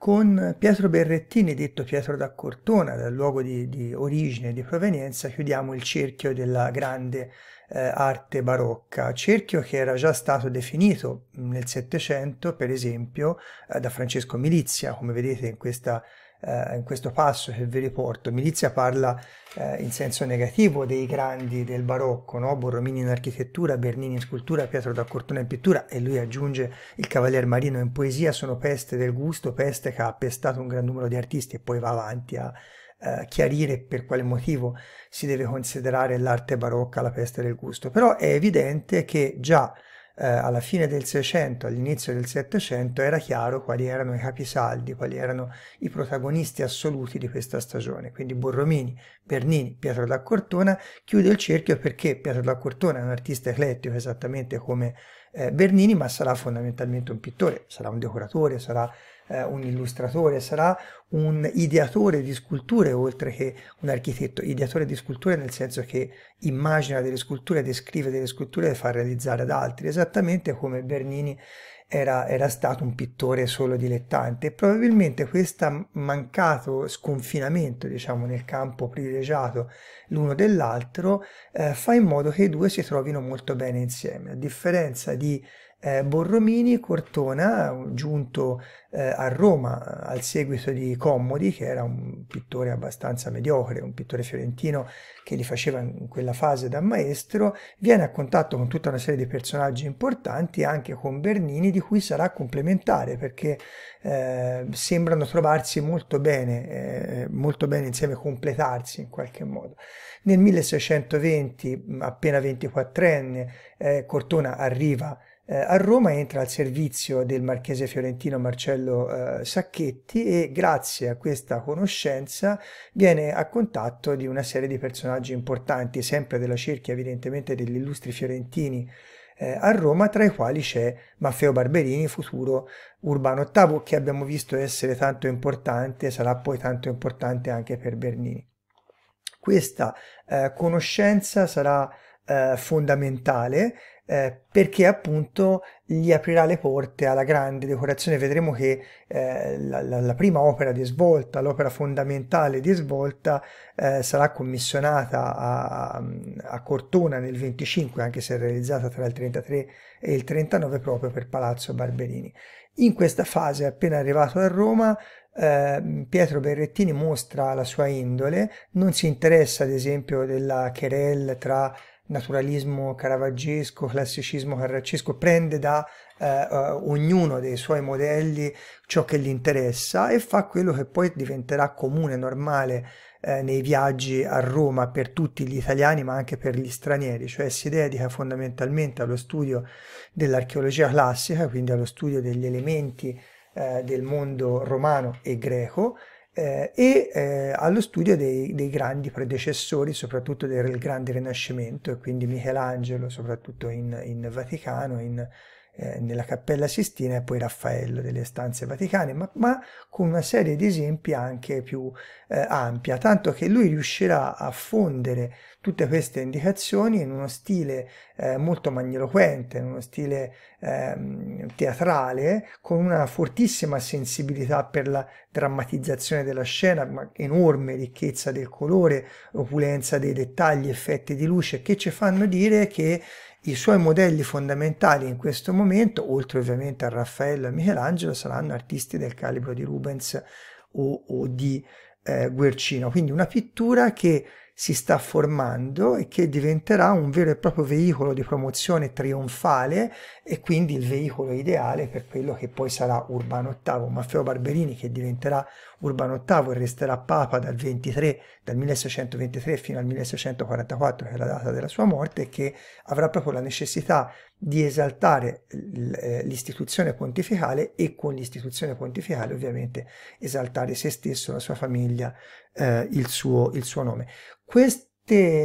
Con Pietro Berrettini, detto Pietro da Cortona, dal luogo di, di origine e di provenienza, chiudiamo il cerchio della grande eh, arte barocca, cerchio che era già stato definito nel Settecento, per esempio, eh, da Francesco Milizia, come vedete in questa eh, in questo passo che vi riporto. Milizia parla eh, in senso negativo dei grandi del barocco, no? Borromini in architettura, Bernini in scultura, Pietro da Cortona in pittura e lui aggiunge il Cavalier Marino in poesia, sono peste del gusto, peste che ha pestato un gran numero di artisti e poi va avanti a eh, chiarire per quale motivo si deve considerare l'arte barocca la peste del gusto. Però è evidente che già eh, alla fine del 600, all'inizio del 700, era chiaro quali erano i capisaldi, quali erano i protagonisti assoluti di questa stagione. Quindi Borromini, Bernini, Pietro da Cortona chiude il cerchio perché Pietro da Cortona è un artista eclettico esattamente come eh, Bernini, ma sarà fondamentalmente un pittore, sarà un decoratore, sarà eh, un illustratore, sarà un ideatore di sculture oltre che un architetto, ideatore di sculture nel senso che immagina delle sculture, descrive delle sculture e le fa realizzare ad altri, esattamente come Bernini era, era stato un pittore solo dilettante e probabilmente questo mancato sconfinamento diciamo, nel campo privilegiato l'uno dell'altro eh, fa in modo che i due si trovino molto bene insieme, a differenza di eh, Borromini Cortona, giunto eh, a Roma al seguito di Commodi, che era un pittore abbastanza mediocre, un pittore fiorentino che li faceva in quella fase da maestro, viene a contatto con tutta una serie di personaggi importanti, anche con Bernini, di cui sarà complementare, perché eh, sembrano trovarsi molto bene, eh, molto bene insieme, completarsi in qualche modo. Nel 1620, appena 24enne, eh, Cortona arriva eh, a Roma entra al servizio del marchese fiorentino Marcello eh, Sacchetti e grazie a questa conoscenza viene a contatto di una serie di personaggi importanti, sempre della cerchia evidentemente degli illustri fiorentini eh, a Roma, tra i quali c'è Maffeo Barberini, futuro Urbano VIII, che abbiamo visto essere tanto importante, sarà poi tanto importante anche per Bernini. Questa eh, conoscenza sarà eh, fondamentale eh, perché appunto gli aprirà le porte alla grande decorazione. Vedremo che eh, la, la, la, prima opera di svolta, l'opera fondamentale di svolta, eh, sarà commissionata a, a, Cortona nel 25, anche se realizzata tra il 33 e il 39 proprio per Palazzo Barberini. In questa fase, appena arrivato a Roma, eh, Pietro Berrettini mostra la sua indole, non si interessa ad esempio della querelle tra naturalismo caravaggesco, classicismo carracesco, prende da eh, eh, ognuno dei suoi modelli ciò che gli interessa e fa quello che poi diventerà comune, normale eh, nei viaggi a Roma per tutti gli italiani ma anche per gli stranieri, cioè si dedica fondamentalmente allo studio dell'archeologia classica, quindi allo studio degli elementi eh, del mondo romano e greco eh, e eh, allo studio dei, dei, grandi predecessori, soprattutto del grande Rinascimento, e quindi Michelangelo, soprattutto in, in Vaticano, in, eh, nella Cappella Sistina e poi Raffaello delle stanze vaticane, ma, ma con una serie di esempi anche più eh, ampia, tanto che lui riuscirà a fondere tutte queste indicazioni in uno stile eh, molto magniloquente, in uno stile ehm, teatrale, con una fortissima sensibilità per la drammatizzazione della scena, ma enorme ricchezza del colore, opulenza dei dettagli, effetti di luce, che ci fanno dire che i suoi modelli fondamentali in questo momento, oltre ovviamente a Raffaello e Michelangelo, saranno artisti del calibro di Rubens o, o di eh, Guercino. Quindi una pittura che si sta formando e che diventerà un vero e proprio veicolo di promozione trionfale e quindi il veicolo ideale per quello che poi sarà Urbano VIII, Maffeo Barberini che diventerà Urbano VIII e resterà Papa dal, 23, dal 1623 fino al 1644 che è la data della sua morte e che avrà proprio la necessità di esaltare eh, l'istituzione pontificale e con l'istituzione pontificale ovviamente esaltare se stesso, la sua famiglia, eh, il, suo, il, suo, nome. Queste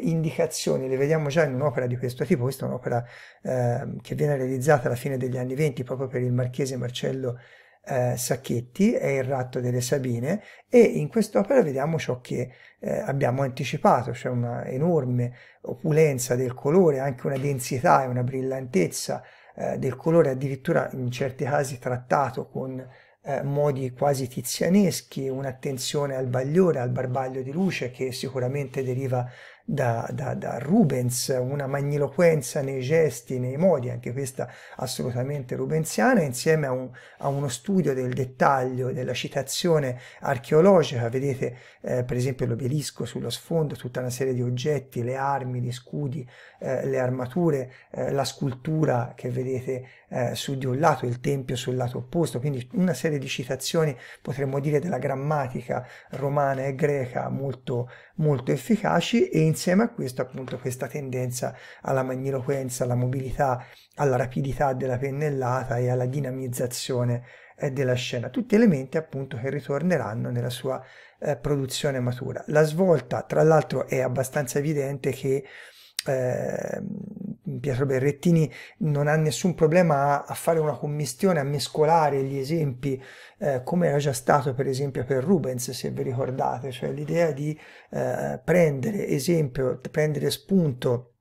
indicazioni le vediamo già in un'opera di questo tipo, questa è un'opera eh, che viene realizzata alla fine degli anni venti proprio per il marchese Marcello eh, Sacchetti è Il ratto delle Sabine e in quest'opera vediamo ciò che eh, abbiamo anticipato, cioè una enorme opulenza del colore, anche una densità e una brillantezza eh, del colore, addirittura in certi casi trattato con eh, modi quasi tizianeschi, un'attenzione al bagliore, al barbaglio di luce che sicuramente deriva da, da, da Rubens, una magniloquenza nei gesti, nei modi, anche questa assolutamente rubensiana, insieme a, un, a uno studio del dettaglio, della citazione archeologica, vedete eh, per esempio l'obelisco sullo sfondo, tutta una serie di oggetti, le armi, gli scudi, eh, le armature, eh, la scultura che vedete eh, su di un lato, il tempio sul lato opposto, quindi una serie di citazioni, potremmo dire, della grammatica romana e greca molto, molto efficaci e insieme a questo appunto questa tendenza alla magniloquenza, alla mobilità, alla rapidità della pennellata e alla dinamizzazione eh, della scena, tutti elementi appunto che ritorneranno nella sua eh, produzione matura. La svolta tra l'altro è abbastanza evidente che eh, Pietro Berrettini non ha nessun problema a, a fare una commistione, a mescolare gli esempi, eh, come era già stato per esempio per Rubens, se vi ricordate, cioè l'idea di eh, prendere esempio, prendere spunto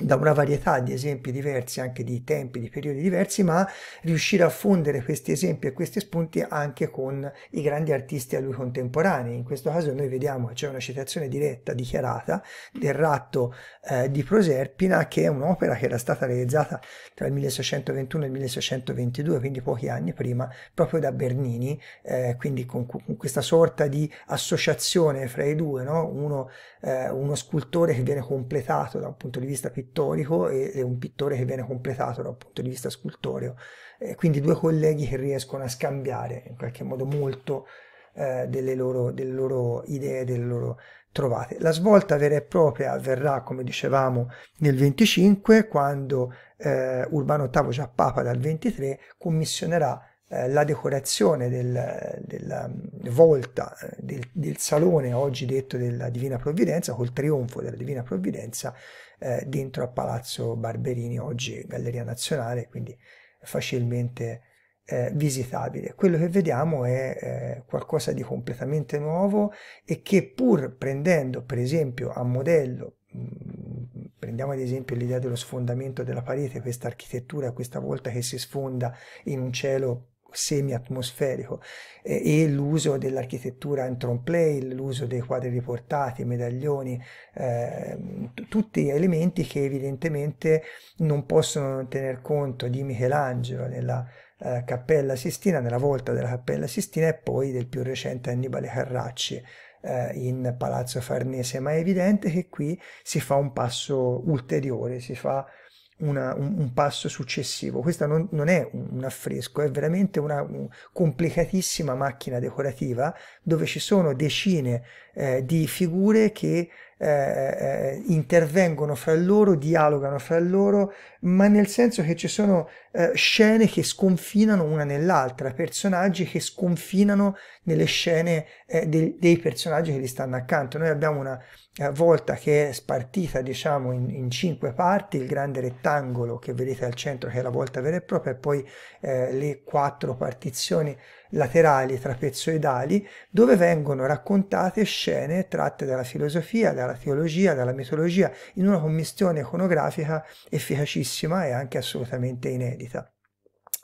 da una varietà di esempi diversi, anche di tempi, di periodi diversi, ma riuscire a fondere questi esempi e questi spunti anche con i grandi artisti a lui contemporanei. In questo caso noi vediamo che c'è una citazione diretta, dichiarata, del ratto eh, di Proserpina, che è un'opera che era stata realizzata tra il 1621 e il 1622, quindi pochi anni prima, proprio da Bernini, eh, quindi con, con, questa sorta di associazione fra i due, no? uno, eh, uno scultore che viene completato da un punto di vista pittorico, pittorico e un pittore che viene completato dal punto di vista scultoreo. Eh, quindi due colleghi che riescono a scambiare in qualche modo molto eh, delle, loro, delle, loro, idee, delle loro trovate. La svolta vera e propria avverrà, come dicevamo, nel 25, quando eh, Urbano VIII, già Papa dal 23, commissionerà eh, la decorazione del, della mm, volta eh, del, del, salone oggi detto della Divina Provvidenza, col trionfo della Divina Provvidenza, eh, dentro a Palazzo Barberini, oggi Galleria Nazionale, quindi facilmente eh, visitabile. Quello che vediamo è eh, qualcosa di completamente nuovo e che pur prendendo per esempio a modello, mm, prendiamo ad esempio l'idea dello sfondamento della parete, questa architettura questa volta che si sfonda in un cielo semi-atmosferico eh, e l'uso dell'architettura in trompe l'uso dei quadri riportati, medaglioni, eh, tutti elementi che evidentemente non possono tener conto di Michelangelo nella eh, Cappella Sistina, nella volta della Cappella Sistina e poi del più recente Annibale Carracci eh, in Palazzo Farnese, ma è evidente che qui si fa un passo ulteriore, si fa una, un, un, passo successivo. Questa non, non è un, un, affresco, è veramente una un complicatissima macchina decorativa dove ci sono decine eh, di figure che eh, eh intervengono fra loro, dialogano fra loro, ma nel senso che ci sono eh, scene che sconfinano una nell'altra, personaggi che sconfinano nelle scene eh, de, dei personaggi che li stanno accanto. Noi abbiamo una eh, volta che è spartita diciamo in, in, cinque parti il grande rettangolo che vedete al centro che è la volta vera e propria e poi eh, le quattro partizioni laterali trapezoidali dove vengono raccontate scene tratte dalla filosofia, dalla teologia, dalla mitologia in una commissione iconografica efficacissima e anche assolutamente inedita.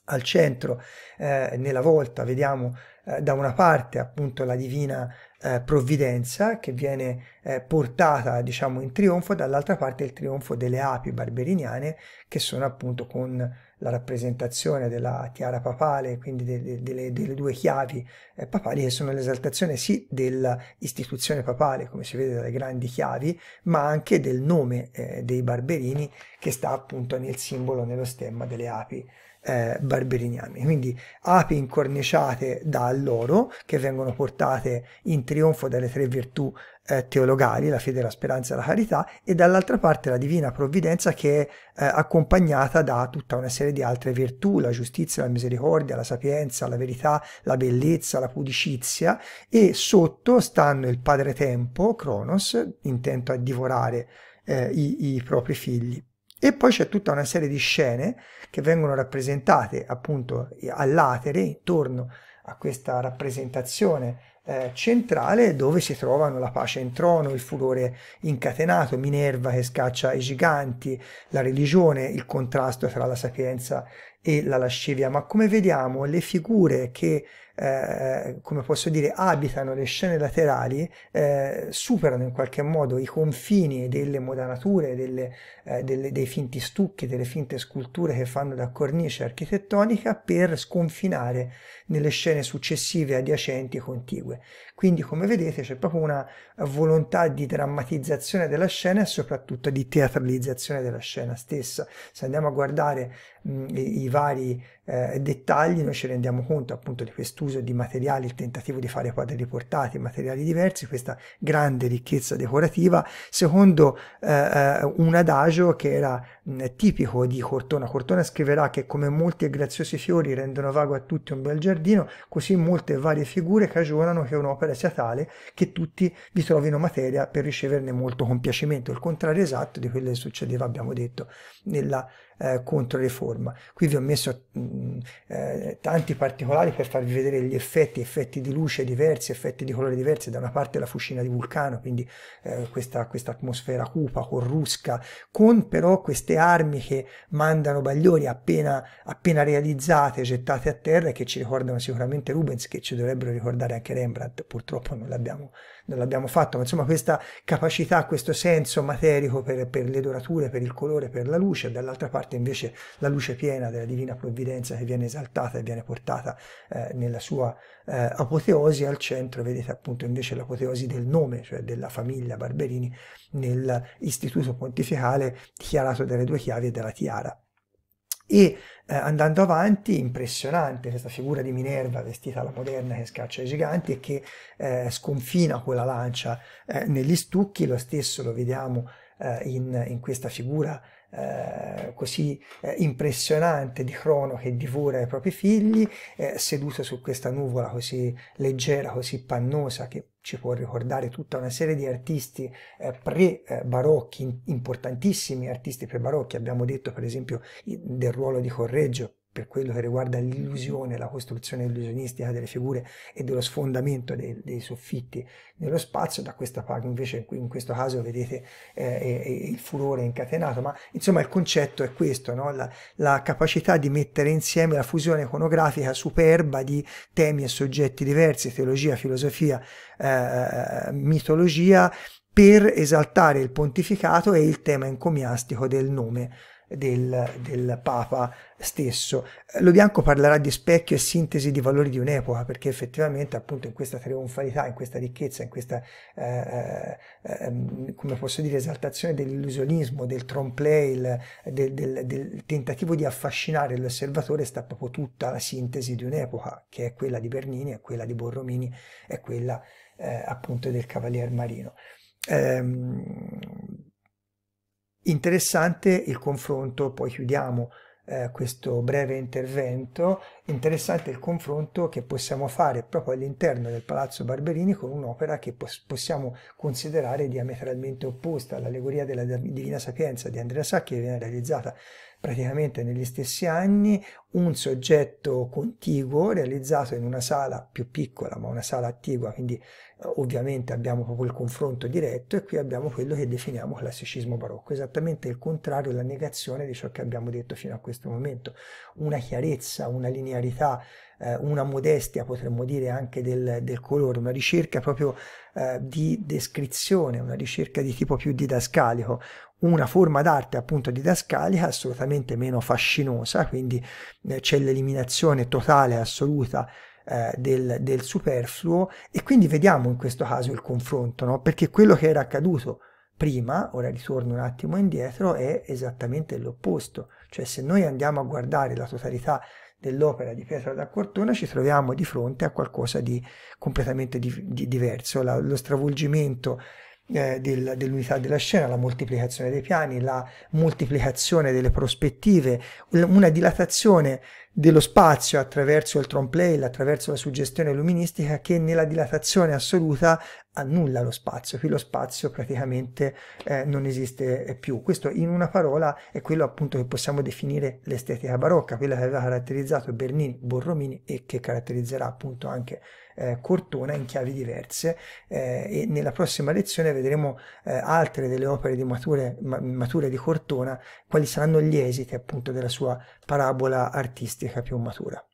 Al centro, eh, nella volta, vediamo eh, da una parte appunto la divina eh, provvidenza che viene eh, portata diciamo in trionfo dall'altra parte il trionfo delle api barberiniane che sono appunto con la rappresentazione della tiara papale quindi de, de, de, delle due chiavi eh, papali che sono l'esaltazione sì dell'istituzione papale come si vede dalle grandi chiavi ma anche del nome eh, dei barberini che sta appunto nel simbolo nello stemma delle api eh, barberiniani. Quindi api incorniciate da loro che vengono portate in trionfo dalle tre virtù eh, teologali, la fede, la speranza e la carità, e dall'altra parte la divina provvidenza che è eh, accompagnata da tutta una serie di altre virtù, la giustizia, la misericordia, la sapienza, la verità, la bellezza, la pudicizia, e sotto stanno il padre tempo, Cronos, intento a divorare eh, i, i propri figli. E poi c'è tutta una serie di scene che vengono rappresentate appunto all'atere, intorno a questa rappresentazione eh, centrale dove si trovano la pace in trono, il furore incatenato, Minerva che scaccia i giganti, la religione, il contrasto tra la sapienza e la lascivia, ma come vediamo le figure che, eh, come posso dire, abitano le scene laterali eh, superano in qualche modo i confini delle modanature, delle, eh, delle, dei finti stucchi, delle finte sculture che fanno da cornice architettonica per sconfinare nelle scene successive adiacenti e contigue. Quindi come vedete c'è proprio una volontà di drammatizzazione della scena e soprattutto di teatralizzazione della scena stessa. Se andiamo a guardare mh, i, i vari eh, dettagli noi ci rendiamo conto appunto di quest'uso di materiali, il tentativo di fare quadri riportati, materiali diversi, questa grande ricchezza decorativa, secondo eh, eh, un adagio che era mh, tipico di Cortona. Cortona scriverà che come molti e graziosi fiori rendono vago a tutti un bel giardino, così molte varie figure cagionano che un'opera sia tale che tutti vi trovino materia per riceverne molto compiacimento, il contrario esatto di quello che succedeva, abbiamo detto, nella eh, controriforma. Qui vi ho messo mh, mm, eh, tanti particolari per farvi vedere gli effetti, effetti di luce diversi, effetti di colore diversi, da una parte la fucina di vulcano, quindi eh, questa, questa atmosfera cupa, corrusca, con però queste armi che mandano baglioni appena, appena realizzate, gettate a terra e che ci ricordano sicuramente Rubens, che ci dovrebbero ricordare anche Rembrandt, purtroppo non l'abbiamo, non l'abbiamo fatto, ma insomma questa capacità, questo senso materico per, per le dorature, per il colore, per la luce, dall'altra parte parte invece la luce piena della divina provvidenza che viene esaltata e viene portata eh, nella sua eh, apoteosi, al centro vedete appunto invece l'apoteosi del nome, cioè della famiglia Barberini, nell'istituto pontificale dichiarato dalle due chiavi e dalla tiara. E eh, andando avanti, impressionante questa figura di Minerva vestita alla moderna che scaccia i giganti e che eh, sconfina con la lancia eh, negli stucchi, lo stesso lo vediamo eh, in, in, questa figura eh, così eh, impressionante di Crono che divora i propri figli, eh, seduto su questa nuvola così leggera, così pannosa, che ci può ricordare tutta una serie di artisti eh, pre-barocchi, importantissimi artisti pre-barocchi, abbiamo detto per esempio del ruolo di Correggio per quello che riguarda l'illusione, la costruzione illusionistica delle figure e dello sfondamento dei, dei soffitti nello spazio, da questa parte invece in questo caso vedete eh, il furore incatenato, ma insomma il concetto è questo, no? la, la, capacità di mettere insieme la fusione iconografica superba di temi e soggetti diversi, teologia, filosofia, eh, eh mitologia, per esaltare il pontificato e il tema encomiastico del nome del, del Papa stesso. Lo Bianco parlerà di specchio e sintesi di valori di un'epoca, perché effettivamente appunto in questa trionfalità, in questa ricchezza, in questa, eh, eh, ehm, come posso dire, esaltazione dell'illusionismo, del trompe-l'oeil, del, del, del, tentativo di affascinare l'osservatore sta proprio tutta la sintesi di un'epoca, che è quella di Bernini, è quella di Borromini, è quella eh, appunto del Cavalier Marino. Ehm, Interessante il confronto, poi chiudiamo eh, questo breve intervento, interessante il confronto che possiamo fare proprio all'interno del Palazzo Barberini con un'opera che pos possiamo considerare diametralmente opposta all'allegoria della Divina Sapienza di Andrea Sacchi che viene realizzata praticamente negli stessi anni un soggetto contiguo realizzato in una sala più piccola ma una sala attigua quindi eh, ovviamente abbiamo proprio il confronto diretto e qui abbiamo quello che definiamo classicismo barocco esattamente il contrario la negazione di ciò che abbiamo detto fino a questo momento una chiarezza una linearità eh, una modestia potremmo dire anche del, del colore una ricerca proprio eh, di descrizione una ricerca di tipo più didascalico una forma d'arte appunto didascalica assolutamente meno fascinosa, quindi eh, c'è l'eliminazione totale e assoluta eh, del, del, superfluo e quindi vediamo in questo caso il confronto, no? perché quello che era accaduto prima, ora ritorno un attimo indietro, è esattamente l'opposto, cioè se noi andiamo a guardare la totalità dell'opera di Pietro da Cortona ci troviamo di fronte a qualcosa di completamente di, di diverso, la, lo stravolgimento eh, del, dell'unità della scena, la moltiplicazione dei piani, la moltiplicazione delle prospettive, una dilatazione dello spazio attraverso il trompe-l'œil, attraverso la suggestione luministica che nella dilatazione assoluta annulla lo spazio, qui lo spazio praticamente eh, non esiste più. Questo in una parola è quello appunto che possiamo definire l'estetica barocca, quella che aveva caratterizzato Bernini, Borromini e che caratterizzerà appunto anche eh, Cortona in chiavi diverse eh, e nella prossima lezione vedremo eh, altre delle opere di mature, ma, mature di Cortona, quali saranno gli esiti appunto della sua parabola artistica più matura.